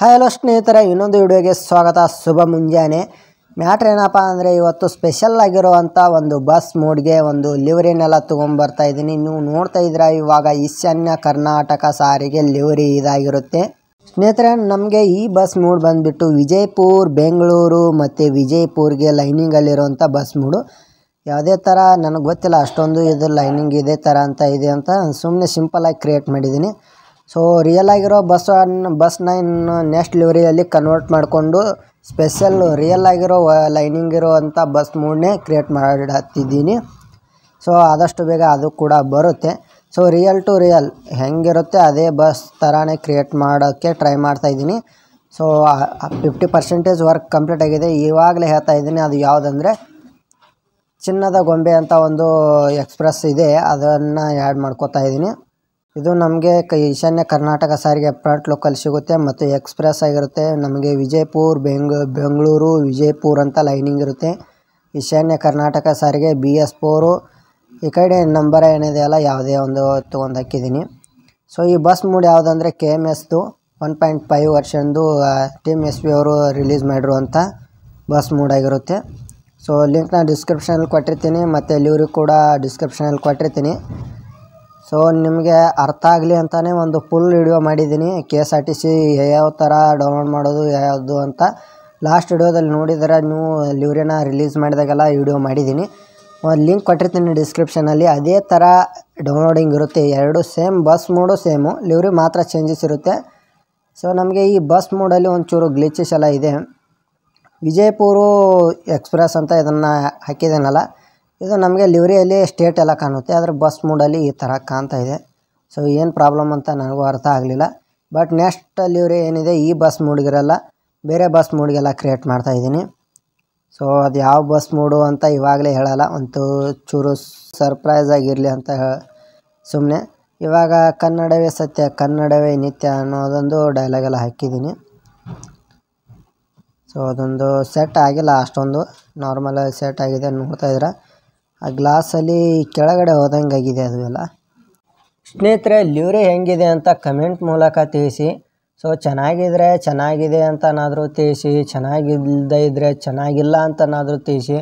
hi hello ಸ್ನೇಹಿತರೆ ಇನ್ನೊಂದು ವಿಡಿಯೋಗೆ ಸ್ವಾಗತ ಶುಭ ಮುಂಜಾನೆ ಮ್ಯಾಟ್ರ್ ಏನಪ್ಪ ಅಂದರೆ ಇವತ್ತು ಸ್ಪೆಷಲ್ ಆಗಿರುವಂಥ ಒಂದು ಬಸ್ ಮೂಡ್ಗೆ ಒಂದು ಲಿವರಿನೆಲ್ಲ ತೊಗೊಂಬರ್ತಾ ಇದ್ದೀನಿ ನೀವು ನೋಡ್ತಾ ಇದ್ರೆ ಇವಾಗ ಈಶಾನ್ಯ ಕರ್ನಾಟಕ ಸಾರಿಗೆ ಲಿವರಿ ಇದಾಗಿರುತ್ತೆ ಸ್ನೇಹಿತರೆ ನಮಗೆ ಈ ಬಸ್ ಮೂಡ್ ಬಂದುಬಿಟ್ಟು ವಿಜಯಪುರ್ ಬೆಂಗಳೂರು ಮತ್ತು ವಿಜಯಪುರ್ಗೆ ಲೈನಿಂಗಲ್ಲಿರುವಂಥ ಬಸ್ ಮೂಡು ಯಾವುದೇ ಥರ ನನಗೆ ಗೊತ್ತಿಲ್ಲ ಅಷ್ಟೊಂದು ಇದು ಲೈನಿಂಗ್ ಇದೇ ಥರ ಅಂತ ಇದೆ ಅಂತ ಸುಮ್ಮನೆ ಸಿಂಪಲಾಗಿ ಕ್ರಿಯೇಟ್ ಮಾಡಿದ್ದೀನಿ ಸೊ ರಿಯಲ್ ಆಗಿರೋ ಬಸ್ ಬಸ್ ನೈನ್ ನೆಕ್ಸ್ಟ್ ಡಿಲಿವರಿಯಲ್ಲಿ ಕನ್ವರ್ಟ್ ಮಾಡಿಕೊಂಡು ಸ್ಪೆಷಲ್ ರಿಯಲ್ ಆಗಿರೋ ಲೈನಿಂಗ್ ಇರೋವಂಥ ಬಸ್ ಮೂಡನ್ನೇ ಕ್ರಿಯೇಟ್ ಮಾಡಿದ್ದೀನಿ ಸೊ ಆದಷ್ಟು ಬೇಗ ಅದು ಕೂಡ ಬರುತ್ತೆ ಸೊ ರಿಯಲ್ ಟು ರಿಯಲ್ ಹೆಂಗಿರುತ್ತೆ ಅದೇ ಬಸ್ ಥರನೇ ಕ್ರಿಯೇಟ್ ಮಾಡೋಕ್ಕೆ ಟ್ರೈ ಮಾಡ್ತಾಯಿದ್ದೀನಿ so fifty percentage work complete ಆಗಿದೆ ಇವಾಗಲೇ ಹೇಳ್ತಾ ಇದ್ದೀನಿ ಅದು ಯಾವುದಂದರೆ ಚಿನ್ನದ ಗೊಂಬೆ ಅಂತ ಒಂದು ಎಕ್ಸ್ಪ್ರೆಸ್ ಇದೆ ಅದನ್ನು ಆ್ಯಡ್ ಮಾಡ್ಕೋತಾ ಇದ್ದೀನಿ ಇದು ನಮಗೆ ಈಶಾನ್ಯ ಕರ್ನಾಟಕ ಸಾರಿಗೆ ಪ್ರಾಟ್ ಲೋಕಲ್ ಸಿಗುತ್ತೆ ಮತ್ತು ಎಕ್ಸ್ಪ್ರೆಸ್ ಆಗಿರುತ್ತೆ ನಮಗೆ ವಿಜಯಪುರ್ ಬೆಂಗ್ ಬೆಂಗಳೂರು ವಿಜಯಪುರ್ ಅಂತ ಲೈನಿಂಗ್ ಇರುತ್ತೆ ಈಶಾನ್ಯ ಕರ್ನಾಟಕ ಸಾರಿಗೆ ಬಿ ಎಸ್ ಫೋರು ಈ ಕಡೆ ನಂಬರ್ ಏನಿದೆ ಅಲ್ಲ ಯಾವುದೇ ಒಂದು ತೊಗೊಂಡು ಹಾಕಿದ್ದೀನಿ ಸೊ ಈ ಬಸ್ ಮೂಡ್ ಯಾವುದಂದರೆ ಕೆ ಎಮ್ ಎಸ್ದು ಒನ್ ಪಾಯಿಂಟ್ ಫೈವ್ ವರ್ಷನ್ದು ಎಮ್ ಎಸ್ ಪಿ ಅವರು ರಿಲೀಸ್ ಮಾಡಿರುವಂಥ ಬಸ್ ಮೂಡ್ ಆಗಿರುತ್ತೆ ಸೊ ಲಿಂಕ್ನ ಡಿಸ್ಕ್ರಿಪ್ಷನಲ್ಲಿ ಕೊಟ್ಟಿರ್ತೀನಿ ಮತ್ತು ಲಿವ್ರಿಗೆ ಕೂಡ ಡಿಸ್ಕ್ರಿಪ್ಷನಲ್ಲಿ ಕೊಟ್ಟಿರ್ತೀನಿ ಸೊ ನಿಮಗೆ ಅರ್ಥ ಆಗಲಿ ಅಂತಲೇ ಒಂದು ಫುಲ್ ವಿಡಿಯೋ ಮಾಡಿದ್ದೀನಿ K S R T C ಯಾವ ಥರ ಡೌನ್ಲೋಡ್ ಮಾಡೋದು ಯಾವುದು ಅಂತ ಲಾಸ್ಟ್ ವಿಡಿಯೋದಲ್ಲಿ ನೋಡಿದರೆ ನೀವು ಲಿವ್ರಿನ ರಿಲೀಸ್ ಮಾಡಿದಾಗೆಲ್ಲ ವಿಡಿಯೋ ಮಾಡಿದ್ದೀನಿ ಒಂದು ಲಿಂಕ್ ಕೊಟ್ಟಿರ್ತೀನಿ ಡಿಸ್ಕ್ರಿಪ್ಷನಲ್ಲಿ ಅದೇ ಥರ ಡೌನ್ಲೋಡಿಂಗ್ ಇರುತ್ತೆ ಎರಡು same bus mod same livery ಮಾತ್ರ ಚೇಂಜಸ್ ಇರುತ್ತೆ ಸೊ ನಮಗೆ ಈ ಬಸ್ ಮೋಡಲ್ಲಿ ಒಂಚೂರು ಗ್ಲಿಚಸ್ ಎಲ್ಲ ಇದೆ ವಿಜಯಪುರ ಎಕ್ಸ್ಪ್ರೆಸ್ ಅಂತ ಇದನ್ನು ಹಾಕಿದ್ದೇನಲ್ಲ ಇದು ನಮಗೆ ಲಿವ್ರಿಯಲ್ಲಿ ಸ್ಟೇಟ್ ಎಲ್ಲ ಕಾಣುತ್ತೆ ಆದರೆ ಬಸ್ ಮೂಡಲ್ಲಿ ಈ ಥರ ಕಾಣ್ತಾ ಇದೆ ಸೊ ಏನು ಪ್ರಾಬ್ಲಮ್ ಅಂತ ನನಗೂ ಅರ್ಥ ಆಗಲಿಲ್ಲ ಬಟ್ ನೆಕ್ಸ್ಟ್ ಲಿವ್ರಿ ಏನಿದೆ ಈ ಬಸ್ ಮೂಡ್ಗಿರಲ್ಲ ಬೇರೆ ಬಸ್ ಮೂಡ್ಗೆಲ್ಲ ಕ್ರಿಯೇಟ್ ಮಾಡ್ತಾ ಇದ್ದೀನಿ ಸೊ ಅದು ಯಾವ ಬಸ್ ಮೂಡು ಅಂತ ಇವಾಗಲೇ ಹೇಳಲ್ಲ ಒಂದು ಚೂರು ಸರ್ಪ್ರೈಸ್ ಆಗಿರಲಿ ಅಂತ ಸುಮ್ಮನೆ ಇವಾಗ ಕನ್ನಡವೇ ಸತ್ಯ ಕನ್ನಡವೇ ನಿತ್ಯ ಅನ್ನೋದೊಂದು ಡೈಲಾಗ್ ಎಲ್ಲ ಹಾಕಿದ್ದೀನಿ ಸೊ ಅದೊಂದು ಸೆಟ್ ಆಗಿಲ್ಲ ಅಷ್ಟೊಂದು ನಾರ್ಮಲ್ ಸೆಟ್ ಆಗಿದೆ ನೋಡ್ತಾ ಇದ್ರೆ ಆ ಗ್ಲಾಸಲ್ಲಿ ಕೆಳಗಡೆ ಆಗಿದೆ ಅದು ಎಲ್ಲ ಸ್ನೇಹಿತರೆ ಲಿವ್ರಿ ಹೆಂಗಿದೆ ಅಂತ ಕಮೆಂಟ್ ಮೂಲಕ ತಿಳಿಸಿ ಸೊ ಚೆನ್ನಾಗಿದ್ರೆ ಚೆನ್ನಾಗಿದೆ ಅಂತನಾದರೂ ತಿಳಿಸಿ ಚೆನ್ನಾಗಿಲ್ಲದೆ ಇದ್ದರೆ ಚೆನ್ನಾಗಿಲ್ಲ ಅಂತನಾದರೂ ತಿಳಿಸಿ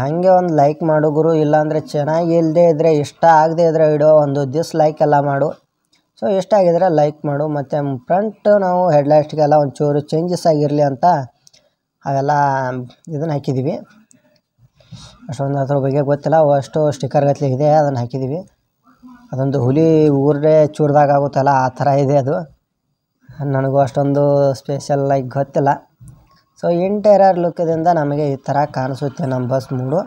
ಹಾಗೆ ಒಂದು ಲೈಕ್ ಮಾಡು ಗುರು ಇಲ್ಲಾಂದರೆ ಚೆನ್ನಾಗಿಲ್ಲದೆ ಇದ್ದರೆ ಇಷ್ಟ ಆಗದೆ ಇದ್ದರೆ ಇಡೋ ಒಂದು ಲೈಕ್ ಎಲ್ಲ ಮಾಡು ಸೊ ಆಗಿದ್ರೆ ಲೈಕ್ ಮಾಡು ಮತ್ತು ಫ್ರಂಟ್ ನಾವು ಹೆಡ್ಲೈಟ್ಗೆಲ್ಲ ಒಂಚೂರು ಚೇಂಜಸ್ ಆಗಿರಲಿ ಅಂತ ಅವೆಲ್ಲ ಇದನ್ನು ಹಾಕಿದ್ದೀವಿ ಅಷ್ಟೊಂದು ಅದ್ರ ಬಗ್ಗೆ ಗೊತ್ತಿಲ್ಲ ಅಷ್ಟು ಸ್ಟಿಕ್ಕರ್ ಗತ್ಲಿ ಇದೆ ಅದನ್ನು ಹಾಕಿದ್ದೀವಿ ಅದೊಂದು ಹುಲಿ ಊರೇ ಚೂರ್ದಾಗ ಆಗುತ್ತಲ್ಲ ಆ ಥರ ಇದೆ ಅದು ನನಗೂ ಅಷ್ಟೊಂದು ಸ್ಪೆಷಲಾಗಿ ಗೊತ್ತಿಲ್ಲ ಸೊ ಇಂಟೀರಿಯರ್ ಲುಕ್ಕದಿಂದ ನಮಗೆ ಈ ಥರ ಕಾಣಿಸುತ್ತೆ ನಮ್ಮ ಬಸ್ ಮೂಡು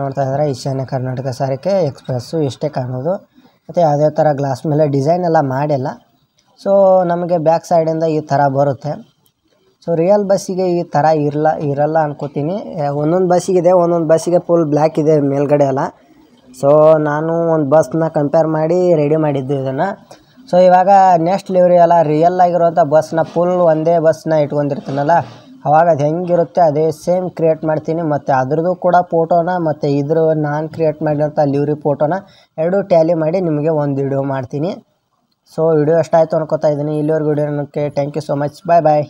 ನೋಡ್ತಾ ಇದ್ದಾರೆ ಈಶಾನ್ಯ ಕರ್ನಾಟಕ ಸಾರಿಗೆ ಎಕ್ಸ್ಪ್ರೆಸ್ಸು ಇಷ್ಟೇ ಕಾಣೋದು ಮತ್ತು ಯಾವುದೇ ಥರ ಗ್ಲಾಸ್ ಮೇಲೆ ಡಿಸೈನ್ ಎಲ್ಲ ಮಾಡಿಲ್ಲ ಸೊ ನಮಗೆ ಬ್ಯಾಕ್ ಸೈಡಿಂದ ಈ ಥರ ಬರುತ್ತೆ ಸೊ ರಿಯಲ್ ಬಸ್ಸಿಗೆ ಈ ಥರ ಇರಲ್ಲ ಇರಲ್ಲ ಅನ್ಕೋತೀನಿ ಒಂದೊಂದು ಬಸ್ಸಿಗಿದೆ ಒಂದೊಂದು ಬಸ್ಸಿಗೆ ಫುಲ್ ಬ್ಲ್ಯಾಕ್ ಇದೆ ಮೇಲ್ಗಡೆ ಎಲ್ಲ ಸೊ ನಾನು ಒಂದು ಬಸ್ನ ಕಂಪೇರ್ ಮಾಡಿ ರೆಡಿ ಮಾಡಿದ್ದು ಇದನ್ನು ಸೊ ಇವಾಗ ನೆಕ್ಸ್ಟ್ ಲಿವ್ರಿ ಎಲ್ಲ ರಿಯಲ್ ಆಗಿರುವಂಥ ಬಸ್ನ ಫುಲ್ ಒಂದೇ ಬಸ್ನ ಇಟ್ಕೊಂಡಿರ್ತೀನಲ್ಲ ಅವಾಗ ಅದು ಹೆಂಗಿರುತ್ತೆ ಅದೇ ಸೇಮ್ ಕ್ರಿಯೇಟ್ ಮಾಡ್ತೀನಿ ಮತ್ತು ಅದ್ರದ್ದು ಕೂಡ ಫೋಟೋನ ಮತ್ತು ಇದ್ರ ನಾನು ಕ್ರಿಯೇಟ್ ಮಾಡಿರೋಂಥ ಲಿವ್ರಿ ಫೋಟೋನ ಎರಡೂ ಟ್ಯಾಲಿ ಮಾಡಿ ನಿಮಗೆ ಒಂದು ವಿಡಿಯೋ ಮಾಡ್ತೀನಿ ಸೊ ವಿಡಿಯೋ ಎಷ್ಟಾಯಿತು ಅನ್ಕೋತಾ ಇದ್ದೀನಿ ಇಲ್ಲಿವರೆಗೂ video thank you so much bye bye